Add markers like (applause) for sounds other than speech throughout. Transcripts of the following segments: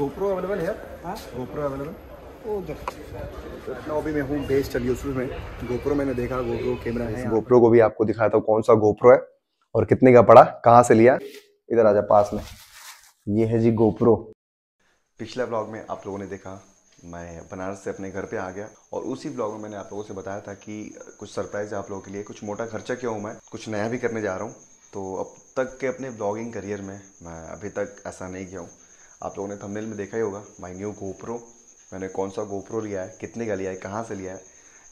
GoPro available here? हाँ GoPro available? Lobby में हूँ बेस चलिए उसमें में गोप्रो मैंने देखा गोप्रो कैमरा है गोप्रो को भी आपको दिखाया था कौन सा गोप्रो है और कितने का पड़ा कहाँ से लिया इधर आ जा पास में ये है जी गोप्रो पिछले ब्लॉग में आप लोगों ने देखा मैं बनारस से अपने घर पे आ गया और उसी ब्लॉग में मैंने आप लोगों से बताया था कि कुछ सरप्राइज़ आप लोगों के लिए कुछ मोटा खर्चा क्यों हूँ मैं कुछ नया भी करने जा रहा हूँ तो अब तक के अपने ब्लॉगिंग करियर में मैं अभी तक ऐसा नहीं किया हूँ आप लोगों ने थंबनेल में देखा ही होगा माई न्यू गोप्रो मैंने कौन सा गोप्रो लिया है कितने का लिया है कहाँ से लिया है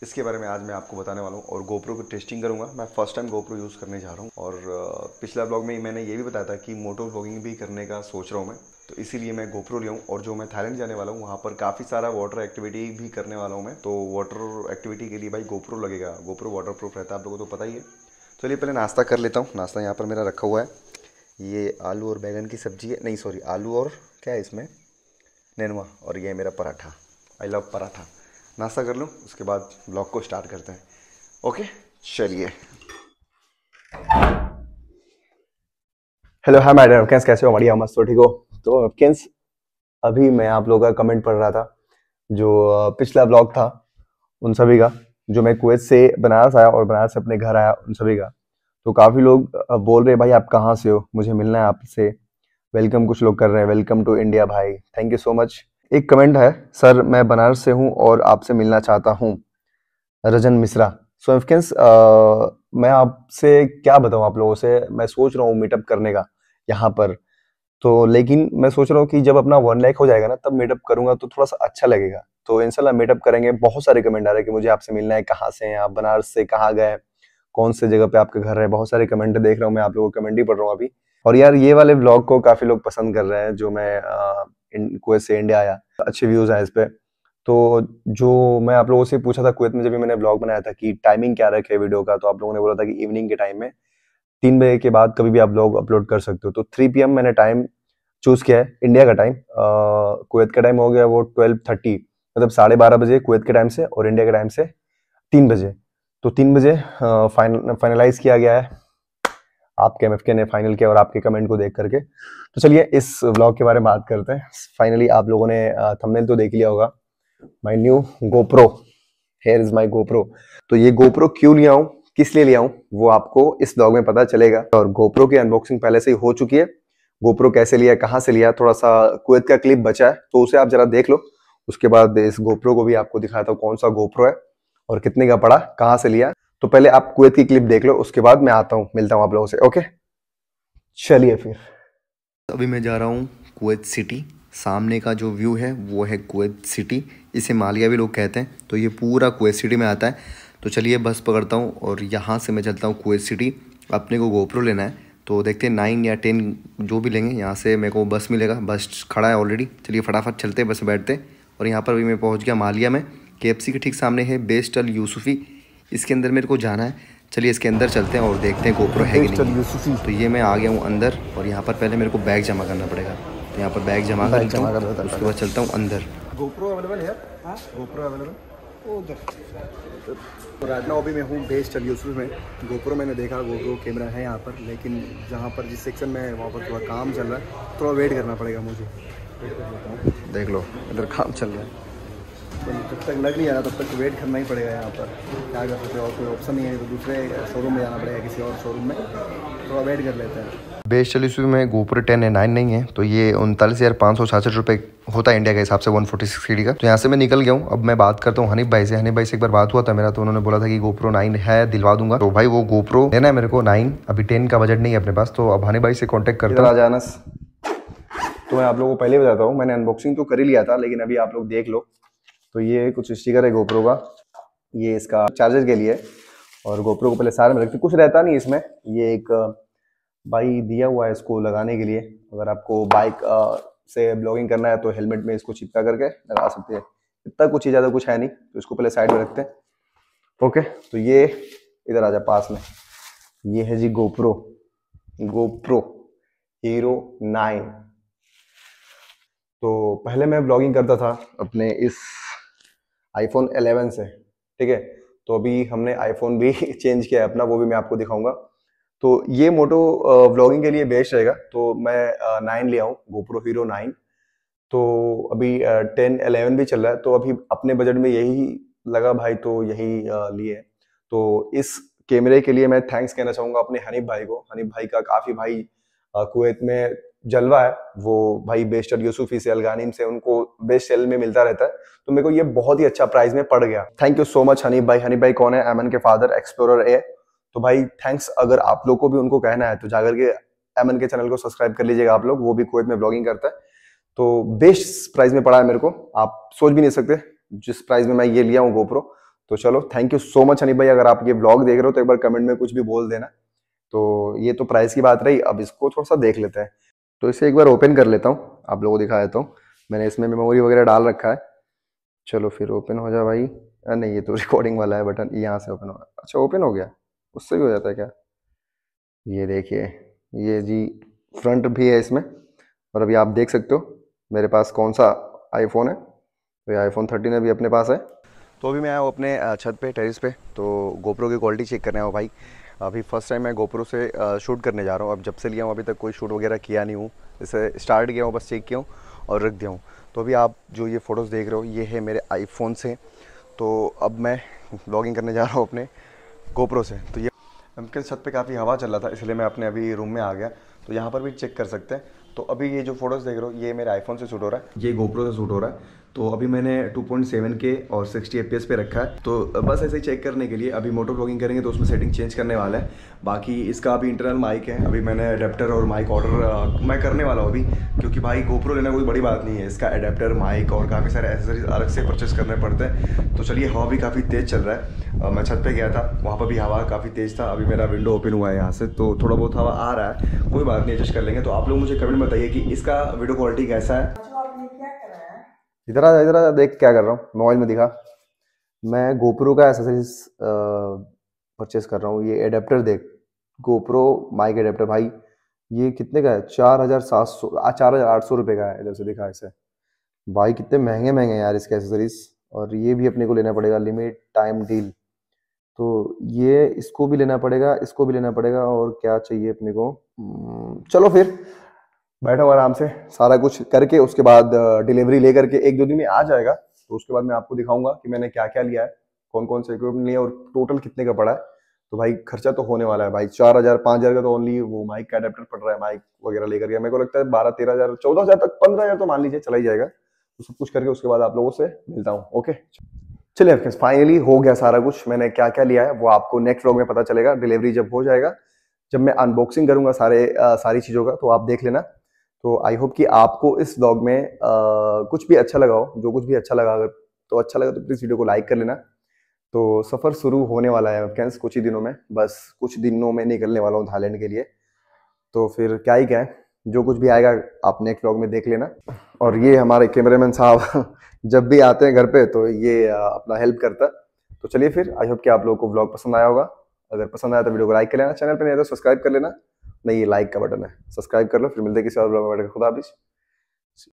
इसके बारे में आज मैं आपको बताने वाला हूँ और गोप्रो की टेस्टिंग करूँगा मैं फर्स्ट टाइम गोप्रो यूज़ करने जा रहा हूँ और uh, पिछला ब्लॉग में मैंने ये भी बताया था कि मोटो ब्लॉगिंग भी करने का सोच रहा हूँ मैं तो इसीलिए मैं गोप्रो लिया हूँ और जो मैं थाईलैंड जाने वाला हूँ वहाँ पर काफ़ी सारा वाटर एक्टिविटी भी करने वाला हूँ मैं तो वाटर एक्टिविटी के लिए भाई गोप्रो लगेगा गोप्रो वाटर प्रूफ रहता है आप लोगों को तो पता ही है चलिए पहले नाश्ता कर लेता हूँ नाश्ता यहाँ पर मेरा रखा हुआ है ये आलू और बैंगन की सब्जी है नहीं सॉरी आलू और क्या है इसमें नैनवा और ये है मेरा पराठा आई लव पराठा नाश्ता कर लूँ उसके बाद ब्लॉग को स्टार्ट करते हैं ओके चलिए हेलो हाय मैडम कैंस कैसे हो बढ़िया मस्त हो ठीक हो तो कैंस अभी मैं आप लोगों का कमेंट पढ़ रहा था जो पिछला ब्लॉग था उन सभी का जो मैं कुवैत से बनारस आया और बनारस से अपने घर आया उन सभी का तो काफ़ी लोग बोल रहे भाई आप कहाँ से हो मुझे मिलना है आपसे वेलकम कुछ लोग कर रहे हैं वेलकम टू इंडिया भाई थैंक यू सो मच एक कमेंट है सर मैं बनारस से हूँ और आपसे मिलना चाहता हूँ रजन मिश्रा सो इफ्केंस मैं आपसे क्या बताऊँ आप लोगों से मैं सोच रहा हूँ मीटअप करने का यहाँ पर तो लेकिन मैं सोच रहा हूँ कि जब अपना वन लैक हो जाएगा ना तब मीटअप करूँगा तो थोड़ा सा अच्छा लगेगा तो इनशाला मीटअप करेंगे बहुत सारे कमेंट आ रहे हैं कि मुझे आपसे मिलना है कहाँ से हैं आप बनारस से कहाँ गए कौन से जगह पे आपके घर है बहुत सारे कमेंट देख रहा हूँ मैं आप लोगों को कमेंट ही पढ़ रहा हूँ अभी और यार ये वाले ब्लॉग को काफी लोग पसंद कर रहे हैं जो मैं कुवैत से इंडिया आया अच्छे व्यूज आए इस पर तो जो मैं आप लोगों से पूछा था कुवैत में जब मैंने ब्लॉग बनाया था कि टाइमिंग क्या रखे वीडियो का तो आप लोगों ने बोला था कि इवनिंग के टाइम में तीन बजे के बाद कभी भी आप ब्लॉग अपलोड कर सकते हो तो थ्री पी मैंने टाइम चूज़ किया है इंडिया का टाइम कुवैत का टाइम हो गया वो ट्वेल्व थर्टी मतलब साढ़े बारह बजे कुवैत के टाइम से और इंडिया के टाइम से तीन बजे तो तीन बजे फाइनल फाइनलाइज किया गया है आपके एम ने फाइनल किया और आपके कमेंट को देख करके तो चलिए इस ब्लॉग के बारे में बात करते हैं फाइनली आप लोगों ने थंबनेल तो देख लिया होगा my new GoPro here is my GoPro तो ये गोप्रो क्यों लिया हूँ किस लिए लिया हूँ वो आपको इस ब्लॉग में पता चलेगा और गोप्रो की अनबॉक्सिंग पहले से ही हो चुकी है गोप्रो कैसे लिया कहाँ से लिया थोड़ा सा कुत का क्लिप बचा है तो उसे आप जरा देख लो उसके बाद इस गोप्रो को भी आपको दिखाता हूँ कौन सा गोप्रो है और कितने का पड़ा कहाँ से लिया तो पहले आप कुत की क्लिप देख लो उसके बाद मैं आता हूँ मिलता हूँ आप लोगों से ओके चलिए फिर तो अभी मैं जा रहा हूँ कुवैत सिटी सामने का जो व्यू है वो है कुवैत सिटी इसे मालिया भी लोग कहते हैं तो ये पूरा कुवैत सिटी में आता है तो चलिए बस पकड़ता हूँ और यहाँ से मैं चलता हूँ कुवैत सिटी अपने को गोप्रो लेना है तो देखते हैं नाइन या टेन जो भी लेंगे यहाँ से मेरे को बस मिलेगा बस खड़ा है ऑलरेडी चलिए फटाफट चलते बस बैठते और यहाँ पर भी मैं पहुँच गया मालिया में के के ठीक सामने है बेस्टल यूसुफी इसके अंदर मेरे को जाना है चलिए इसके अंदर चलते हैं और देखते हैं गोप्रो है कि नहीं तो ये मैं आ गया हूँ अंदर और यहाँ पर पहले मेरे को बैग जमा करना पड़ेगा तो यहाँ पर बैग जमा कर उसके बाद चलता हूँ अंदर राजना अभी है मैं हूँ बेस्ट अल यूसुफ में गोप्रो मैंने देखा गोप्रो कैमरा है यहाँ पर लेकिन जहाँ पर जिस सेक्शन में वहाँ पर थोड़ा काम चल रहा है थोड़ा वेट करना पड़ेगा मुझे देख लो इधर काम चल रहा है तो जब तक लग नहीं आ रहा तब तक वेट करना ही पड़ेगा यहाँ पर क्या कर सकते और कोई ऑप्शन नहीं है तो दूसरे शोरूम में जाना पड़ेगा किसी और शोरूम में थोड़ा वेट कर लेते हैं बेस चालीस में गोपर टेन ए नाइन नहीं है तो ये उनतालीस हज़ार पाँच सौ छियासठ रुपये होता है इंडिया के हिसाब से वन फोर्टी सिक्स का तो यहाँ से मैं निकल गया हूँ अब मैं बात करता हूँ हनीफ भाई से हनीफ भाई से एक बार बात हुआ था मेरा तो उन्होंने बोला था कि गोप्रो नाइन है दिलवा दूंगा तो भाई वो गोप्रो लेना है मेरे को नाइन अभी टेन का बजट नहीं है अपने पास तो अब हनी भाई से कॉन्टेक्ट करता जानस तो मैं आप लोग को पहले बताता हूँ मैंने अनबॉक्सिंग तो कर ही लिया था लेकिन अभी आप लोग देख लो तो ये कुछ स्टिकर है गोप्रो का ये इसका चार्जर के लिए और गोप्रो को पहले सारे में रखते कुछ रहता नहीं इसमें ये एक भाई दिया हुआ है इसको लगाने के लिए अगर आपको बाइक से ब्लॉगिंग करना है तो हेलमेट में इसको चिपका करके लगा सकते हैं इतना कुछ ही ज़्यादा कुछ है नहीं तो इसको पहले साइड में रखते हैं ओके तो ये इधर आ जाए पास में ये है जी गोप्रो गोप्रो हीरो नाइन तो पहले मैं ब्लॉगिंग करता था अपने इस आईफोन 11 से ठीक है तो अभी हमने आईफोन भी चेंज (laughs) किया है अपना वो भी मैं आपको दिखाऊंगा तो ये मोटो व्लॉगिंग के लिए बेस्ट रहेगा तो मैं नाइन ले आऊँ गोप्रो हीरो नाइन तो अभी टेन एलेवन भी चल रहा है तो अभी अपने बजट में यही लगा भाई तो यही लिए तो इस कैमरे के लिए मैं थैंक्स कहना चाहूँगा अपने हनीफ भाई को हनीफ भाई का काफ़ी भाई कुवैत में जलवा है वो भाई बेस्टर यूसुफी से अलगानिम से उनको बेस्ट सेल में मिलता रहता है तो मेरे को ये बहुत ही अच्छा प्राइस में पड़ गया thank you so much Honey भाई हनी भाई कौन है एमन के फादर एक्सप्लोरर ए तो भाई थैंक्स अगर आप लोग को भी उनको कहना है तो जाकर के एमन के चैनल को सब्सक्राइब कर लीजिएगा आप लोग वो भी कुवैत में ब्लॉगिंग करता है तो बेस्ट प्राइस में पड़ा है मेरे को आप सोच भी नहीं सकते जिस प्राइस में मैं ये लिया हूँ गोप्रो तो चलो thank you so much Honey भाई अगर आप ये ब्लॉग देख रहे हो तो एक बार कमेंट में कुछ भी बोल देना तो ये तो प्राइस की बात रही अब इसको थोड़ा सा देख लेते हैं तो इसे एक बार ओपन कर लेता हूँ आप लोगों को दिखा देता हूँ मैंने इसमें मेमोरी वगैरह डाल रखा है चलो फिर ओपन हो जा भाई नहीं ये तो रिकॉर्डिंग वाला है बटन यहाँ से ओपन हो अच्छा ओपन हो गया उससे भी हो जाता है क्या ये देखिए ये जी फ्रंट भी है इसमें और अभी आप देख सकते हो मेरे पास कौन सा आईफोन है तो ये आईफोन थर्टीन अभी अपने पास है तो अभी मैं आया हूँ अपने छत पे टेरिस पे तो गोप्रो की क्वालिटी चेक करने आया भाई अभी फर्स्ट टाइम मैं गोप्रो से शूट करने जा रहा हूँ अब जब से लिया हूँ अभी तक कोई शूट वगैरह किया नहीं हूँ इसे स्टार्ट किया हूँ बस चेक किया हूँ और रख दिया हूँ तो अभी आप जो ये फ़ोटोज़ देख रहे हो ये है मेरे आईफोन से तो अब मैं ब्लॉगिंग करने जा रहा हूँ अपने गोप्रो से तो ये उनके छत पर काफ़ी हवा चल रहा था इसलिए मैं अपने अभी रूम में आ गया तो यहाँ पर भी चेक कर सकते हैं तो अभी ये जो फोटोज़ देख रहे हो ये मेरे आईफोन से शूट हो रहा है ये गोप्रो से शूट हो रहा है तो अभी मैंने 2.7 के और 60 एफ पे रखा है तो बस ऐसे ही चेक करने के लिए अभी मोटर ब्लॉगिंग करेंगे तो उसमें सेटिंग चेंज करने वाला है बाकी इसका अभी इंटरनल माइक है अभी मैंने अडेप्टर और माइक ऑर्डर मैं करने वाला हूँ अभी क्योंकि भाई गोप्रो लेना कोई बड़ी बात नहीं है इसका अडेप्टर माइक और काफ़ी सारे एसेसरीज अलग से परचेस करने पड़ते हैं तो चलिए हवा भी काफ़ी तेज़ चल रहा है मैं छत पर गया था वहाँ पर भी हवा काफ़ी तेज़ था अभी मेरा विंडो ओपन हुआ है यहाँ से तो थोड़ा बहुत हवा आ रहा है कोई बात नहीं एडजस्ट कर लेंगे तो आप लोग मुझे कमेंट बताइए कि इसका वीडियो क्वालिटी कैसा है इधर आ इधर आ देख क्या कर रहा हूँ मोबाइल में दिखा मैं गोप्रो का एसेसरीज परचेस कर रहा हूँ ये एडेप्टर देख गोप्रो माइक एडेप्टर भाई ये कितने का है चार हजार सात सौ चार हजार आठ सौ रुपये का है इधर से दिखा ऐसे भाई कितने महंगे महंगे हैं यार इसके एसेसरीज और ये भी अपने को लेना पड़ेगा लिमिट टाइम डील तो ये इसको भी लेना पड़ेगा इसको भी लेना पड़ेगा और क्या चाहिए अपने को हम्म, चलो फिर बैठो आराम से सारा कुछ करके उसके बाद डिलीवरी लेकर के एक दो दिन में आ जाएगा तो उसके बाद मैं आपको दिखाऊंगा कि मैंने क्या क्या लिया है कौन कौन से इक्विपमेंट लिए और टोटल कितने का पड़ा है तो भाई खर्चा तो होने वाला है भाई चार हजार पाँच हजार का तो ओनली वो माइक का अडेप्टर पड़ रहा है माइक वगैरह लेकर के मेरे को लगता है बारह तेरह हजार चौदह हजार तक पंद्रह हजार तो मान लीजिए चला ही जाएगा तो सब कुछ करके उसके बाद आप लोगों से मिलता हूँ ओके चलिए फ्रेंड्स फाइनली हो गया सारा कुछ मैंने क्या क्या लिया है वो आपको नेक्स्ट व्लॉग में पता चलेगा डिलीवरी जब हो जाएगा जब मैं अनबॉक्सिंग करूंगा सारे आ, सारी चीज़ों का तो आप देख लेना तो आई होप कि आपको इस ब्लॉग में आ, कुछ भी अच्छा लगा हो जो कुछ भी अच्छा लगा अगर तो अच्छा लगा तो प्लीज़ वीडियो को लाइक कर लेना तो सफ़र शुरू होने वाला है फ्रेंड्स कुछ ही दिनों में बस कुछ दिनों में निकलने वाला हूँ थाईलैंड के लिए तो फिर क्या ही क्या है जो कुछ भी आएगा आप नेक्स्ट ब्लॉग में देख लेना और ये हमारे कैमरामैन साहब (laughs) जब भी आते हैं घर पे तो ये अपना हेल्प करता तो चलिए फिर आई होप कि आप लोगों को ब्लॉग पसंद आया होगा अगर पसंद आया तो वीडियो को लाइक कर लेना चैनल पर नहीं तो सब्सक्राइब कर लेना नहीं लाइक का बटन है सब्सक्राइब कर लो फिर मिलते किसी और ब्लॉग में खुदा हाफिज़